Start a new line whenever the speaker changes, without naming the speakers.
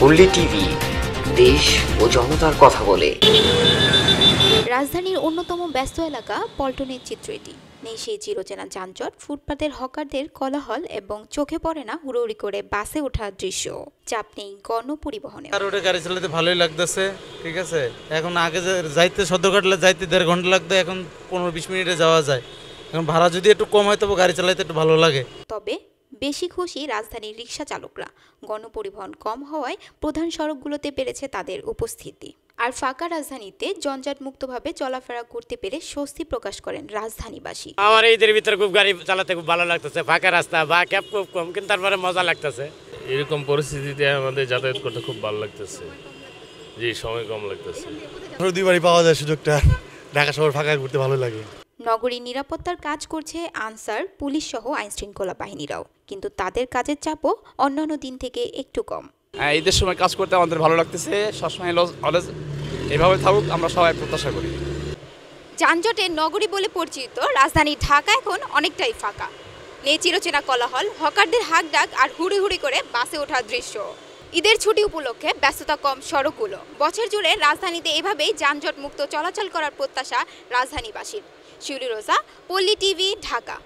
হুল্লি TV দেশ ও জনতার কথা বলে রাজধানীর অন্যতম ব্যস্ত এলাকা পল্টনের চিত্র এটি নেই সেই চিরচেনা যানজট ফুটপাতের হকারদের কলাহল এবং চোখে পড়ে না হুড়ুড়ি করে বাসে ওঠার দৃশ্য চাপ নেই গণপরিবহনে
আর ওটা গাড়ি চালাতে ভালোই লাগতেছে ঠিক আছে এখন আগে যাইতে সদ্যঘাটলে যাইতে দেড় ঘন্টা লাগতো এখন পনেরো বিশ মিনিটে যাওয়া যায় এখন ভাড়া যদি একটু কম হয় তবে গাড়ি চালাতে একটু ভালো লাগে
তবে বেশি খুশি রাজধানীর রিক্সা চালকরা গণপরিবহন কম হওয়ায় প্রধান সড়কগুলোতে বেড়েছে তাদের উপস্থিতি আর ফাঁকা রাজধানীতে মুক্তভাবে চলাফেরা করতে পেরে স্বস্তি প্রকাশ করেন রাজধানীবাসী
আমার এইদের ভিতরে খুব গাড়ি চালাতে খুব ভালো লাগতেছে ফাঁকা রাস্তা বা ক্যাব খুব কম কিন্তু তারপরে মজা লাগতেছে এরকম পরিস্থিতিতে আমাদের যাতায়াত করতে খুব ভালো লাগতেছে যে সময় কম লাগতেছে বাড়ি পাওয়া যায় সুযোগটা ঢাকা শহর ফাঁকা ঘুরতে ভালো লাগে
নগরীর নিরাপত্তার কাজ করছে আনসার পুলিশ সহ আইনশৃঙ্খলা বাহিনীরাও কিন্তু তাদের কাজের চাপও অন্যান্য দিন থেকে একটু কম
হ্যাঁ, ঈদের সময় কাজ করতে আমাদের ভালো লাগতেছে সবসময় এভাবে থাকুক আমরা সবাই প্রত্যাশা করি
যানজটে নগরী বলে পরিচিত রাজধানী ঢাকা এখন অনেকটাই ফাঁকা নেই চিরচেনা কলাহল হকারদের হাঁক ডাক আর হুড়ি হুড়ি করে বাসে ওঠার দৃশ্য ঈদের ছুটি উপলক্ষে ব্যস্ততা কম সড়কগুলো বছর জুড়ে রাজধানীতে এভাবেই যানজট মুক্ত চলাচল করার প্রত্যাশা রাজধানীবাসীর শিউরি রোজা পল্লী টিভি ঢাকা